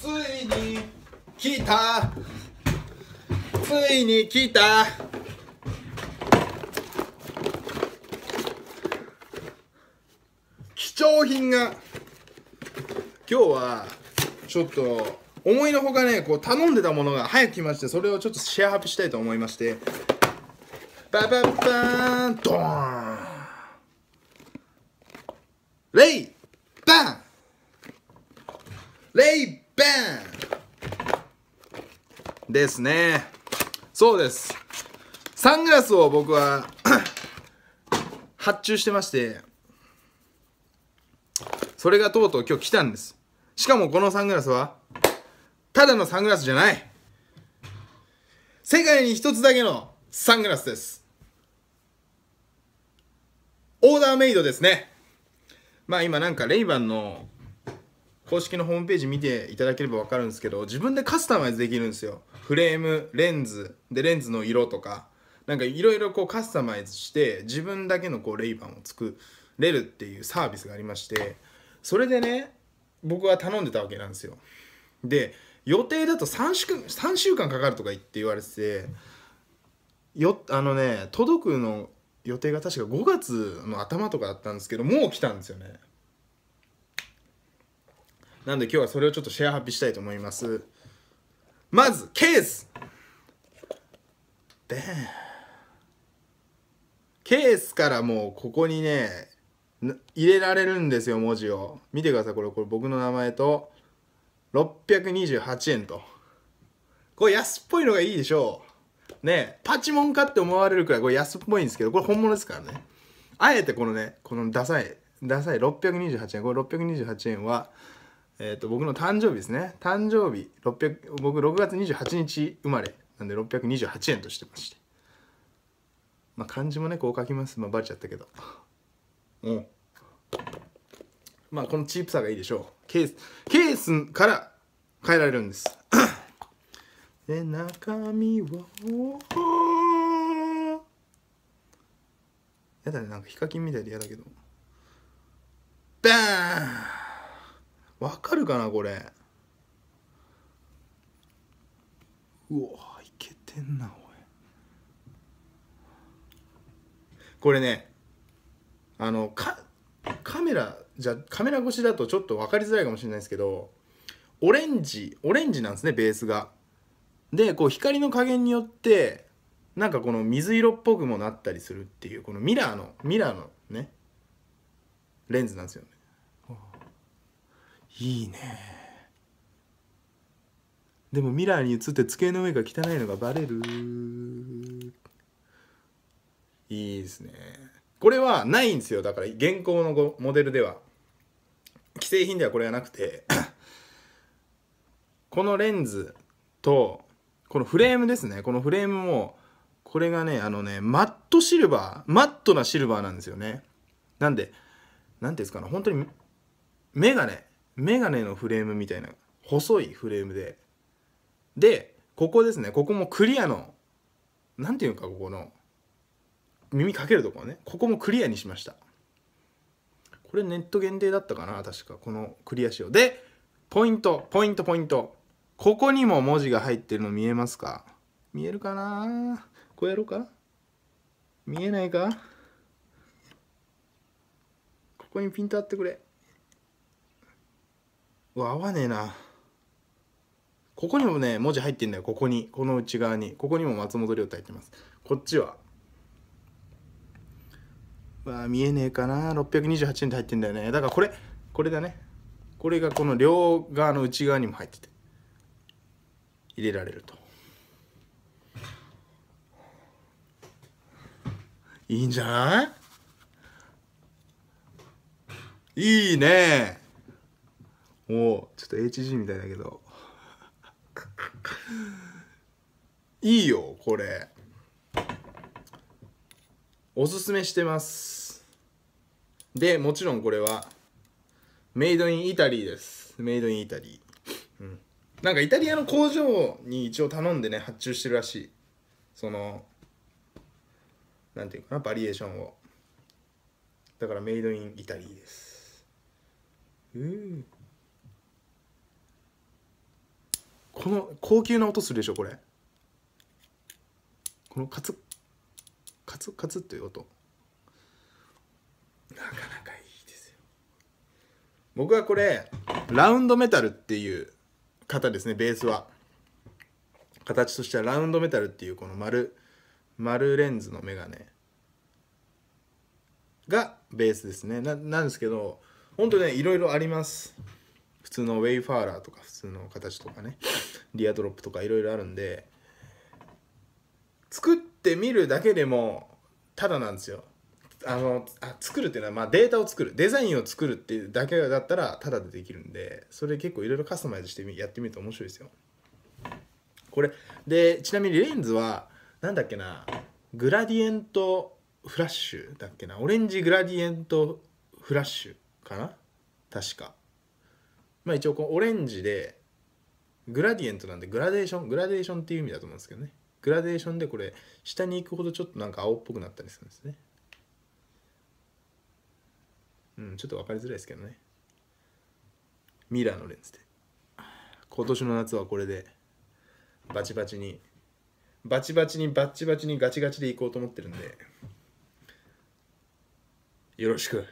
ついに来たついに来た貴重品が今日はちょっと思いのほかねこう頼んでたものが早く来ましてそれをちょっとシェアハップしたいと思いましてバババーンですね。そうです。サングラスを僕は 発注してまして、それがとうとう今日来たんです。しかもこのサングラスは、ただのサングラスじゃない。世界に一つだけのサングラスです。オーダーメイドですね。まあ今なんかレイバンの公式のホームページ見ていただければ分かるんですけど自分でカスタマイズできるんですよフレームレンズでレンズの色とかなんかいろいろこうカスタマイズして自分だけのこうレイバンを作れるっていうサービスがありましてそれでね僕は頼んでたわけなんですよで予定だと3週 ,3 週間かかるとか言って言われててよあのね届くの予定が確か5月の頭とかだったんですけどもう来たんですよねなんで今日はそれをちょっとシェア発表したいと思いますまずケースでケースからもうここにね入れられるんですよ文字を見てくださいこれこれ僕の名前と628円とこれ安っぽいのがいいでしょうねパチモンかって思われるくらいこれ安っぽいんですけどこれ本物ですからねあえてこのねこのダサいダサい628円これ628円はえー、と僕の誕生日ですね誕生日600僕6月28日生まれなんで628円としてましてまあ漢字もねこう書きますまあバレちゃったけどうんまあこのチープさがいいでしょうケースケースから変えられるんです で中身はやだねなんかヒカキンみたいで嫌だけどバーンわかるかなこれうわいけてんなおいこれねあのかカメラじゃカメラ越しだとちょっと分かりづらいかもしれないですけどオレンジオレンジなんですねベースがでこう光の加減によってなんかこの水色っぽくもなったりするっていうこのミラーのミラーのねレンズなんですよねいいねでもミラーに映って机の上が汚いのがバレるいいですねこれはないんですよだから現行のモデルでは既製品ではこれがなくて このレンズとこのフレームですねこのフレームもこれがねあのねマットシルバーマットなシルバーなんですよねなんで何ていうんですかね本当に目がねメガネのフレームみたいな細いフレームででここですねここもクリアの何て言うかここの耳かけるところねここもクリアにしましたこれネット限定だったかな確かこのクリア仕様でポイントポイントポイントここにも文字が入ってるの見えますか見えるかなこうやろうか見えないかここにピントあってくれうわ合わねえなここにもね文字入ってんだよここにこの内側にここにも松本亮太入ってますこっちはわ見えねえかな628円て入ってんだよねだからこれこれだねこれがこの両側の内側にも入ってて入れられるといいんじゃないいいねうちょっと HG みたいだけどいいよこれおすすめしてますでもちろんこれはメイドインイタリーですメイドインイタリー、うん、なんかイタリアの工場に一応頼んでね発注してるらしいそのなんていうかなバリエーションをだからメイドインイタリーですうんこの高級な音するでしょこれこのカツカツカツっていう音なかなかいいですよ僕はこれラウンドメタルっていう方ですねベースは形としてはラウンドメタルっていうこの丸丸レンズのメガネがベースですねななんですけど本当ねいろいろあります普通のウェイファーラーとか普通の形とかねリアドロップとかいろいろあるんで作ってみるだけでもただなんですよあのあ作るっていうのは、まあ、データを作るデザインを作るっていうだけだったらただでできるんでそれ結構いろいろカスタマイズしてみやってみると面白いですよこれでちなみにレンズは何だっけなグラディエントフラッシュだっけなオレンジグラディエントフラッシュかな確かまあ、一応こうオレンジでグラディエントなんでグラデーショングラデーションっていう意味だと思うんですけどねグラデーションでこれ下に行くほどちょっとなんか青っぽくなったりするんですねうんちょっと分かりづらいですけどねミラーのレンズで今年の夏はこれでバチバチにバチバチにバチバチにガチガチでいこうと思ってるんでよろしく